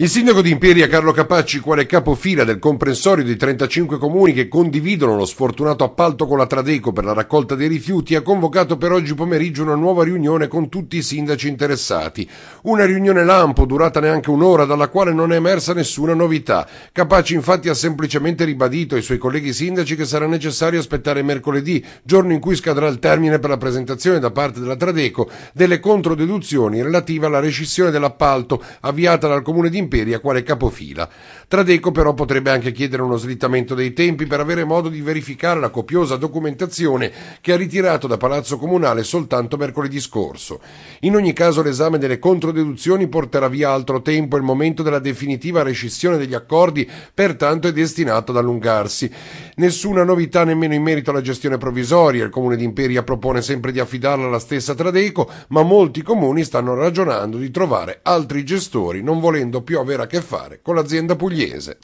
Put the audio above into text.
Il sindaco di Imperia Carlo Capacci, quale capofila del comprensorio dei 35 comuni che condividono lo sfortunato appalto con la Tradeco per la raccolta dei rifiuti, ha convocato per oggi pomeriggio una nuova riunione con tutti i sindaci interessati. Una riunione lampo durata neanche un'ora dalla quale non è emersa nessuna novità. Capacci infatti ha semplicemente ribadito ai suoi colleghi sindaci che sarà necessario aspettare mercoledì, giorno in cui scadrà il termine per la presentazione da parte della Tradeco delle controdeduzioni relative alla rescissione dell'appalto avviata dal comune di Imperia Imperia quale capofila. Tradeco però potrebbe anche chiedere uno slittamento dei tempi per avere modo di verificare la copiosa documentazione che ha ritirato da Palazzo Comunale soltanto mercoledì scorso. In ogni caso l'esame delle controdeduzioni porterà via altro tempo e il momento della definitiva rescissione degli accordi pertanto è destinato ad allungarsi. Nessuna novità nemmeno in merito alla gestione provvisoria, il Comune di Imperia propone sempre di affidarla alla stessa Tradeco, ma molti comuni stanno ragionando di trovare altri gestori non volendo più avere a che fare con l'azienda pugliese.